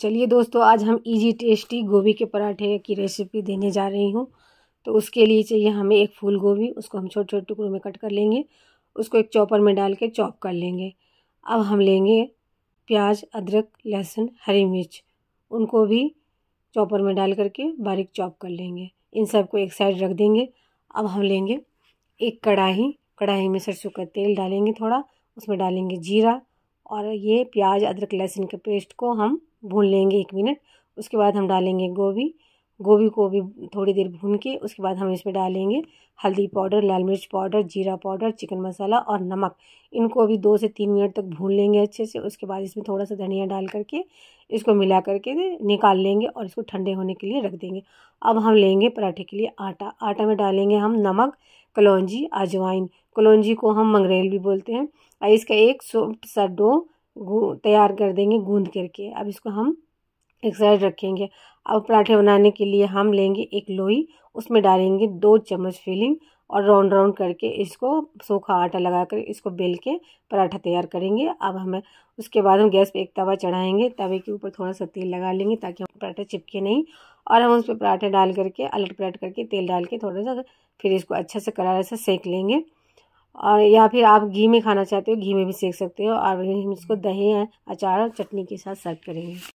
चलिए दोस्तों आज हम इजी टेस्टी गोभी के पराठे की रेसिपी देने जा रही हूँ तो उसके लिए चाहिए हमें एक फूल गोभी उसको हम छोटे छोटे टुकड़ों में कट कर लेंगे उसको एक चॉपर में डाल के चॉप कर लेंगे अब हम लेंगे प्याज अदरक लहसुन हरी मिर्च उनको भी चॉपर में डाल करके बारीक चॉप कर लेंगे इन सबको एक साइड रख देंगे अब हम लेंगे एक कढ़ाई कढ़ाई में सरसों का तेल डालेंगे थोड़ा उसमें डालेंगे जीरा और ये प्याज अदरक लहसुन के पेस्ट को हम भून लेंगे एक मिनट उसके बाद हम डालेंगे गोभी गोभी को भी थोड़ी देर भून के उसके बाद हम इसमें डालेंगे हल्दी पाउडर लाल मिर्च पाउडर जीरा पाउडर चिकन मसाला और नमक इनको भी दो से तीन मिनट तक भून लेंगे अच्छे से उसके बाद इसमें थोड़ा सा धनिया डाल करके इसको मिला करके निकाल लेंगे और इसको ठंडे होने के लिए रख देंगे अब हम लेंगे पराठे के लिए आटा आटा में डालेंगे हम नमक कलौजी अजवाइन कलौजी को हम मंगरेल भी बोलते हैं और इसका एक सॉफ्ट सा डो तैयार कर देंगे गूंद करके अब इसको हम एक साइड रखेंगे अब पराठे बनाने के लिए हम लेंगे एक लोई उसमें डालेंगे दो चम्मच फिलिंग और राउंड राउंड करके इसको सूखा आटा लगा कर इसको बेल के पराठा तैयार करेंगे अब हमें उसके बाद हम गैस पे एक तवा चढ़ाएंगे तवे के ऊपर थोड़ा सा तेल लगा लेंगे ताकि हम पराठा चिपके नहीं और हम उस पर पराठे डाल करके अलट पलट करके तेल डाल के थोड़ा सा फिर इसको अच्छे से करारे से सेक लेंगे और या फिर आप घी में खाना चाहते हो घी में भी सेक सकते हो और हम इसको दही अचार और चटनी के साथ सर्व करेंगे